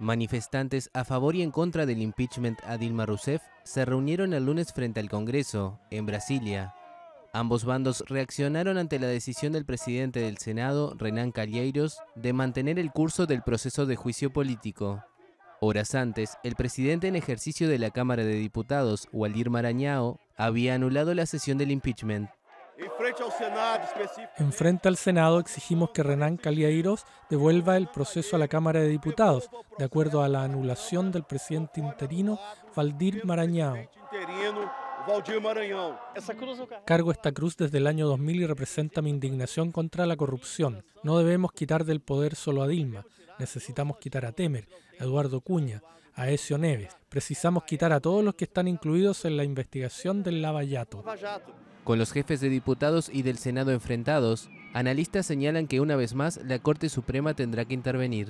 Manifestantes a favor y en contra del impeachment a Dilma Rousseff se reunieron el lunes frente al Congreso, en Brasilia. Ambos bandos reaccionaron ante la decisión del presidente del Senado, Renan Calheiros, de mantener el curso del proceso de juicio político. Horas antes, el presidente en ejercicio de la Cámara de Diputados, Waldir Marañao, había anulado la sesión del impeachment. En frente al Senado exigimos que Renan Caliairos devuelva el proceso a la Cámara de Diputados, de acuerdo a la anulación del presidente interino Valdir Marañao. Cargo esta cruz desde el año 2000 y representa mi indignación contra la corrupción. No debemos quitar del poder solo a Dilma. Necesitamos quitar a Temer, a Eduardo Cuña, a Ezio Neves. Precisamos quitar a todos los que están incluidos en la investigación del lavallato. Con los jefes de diputados y del Senado enfrentados, analistas señalan que una vez más la Corte Suprema tendrá que intervenir.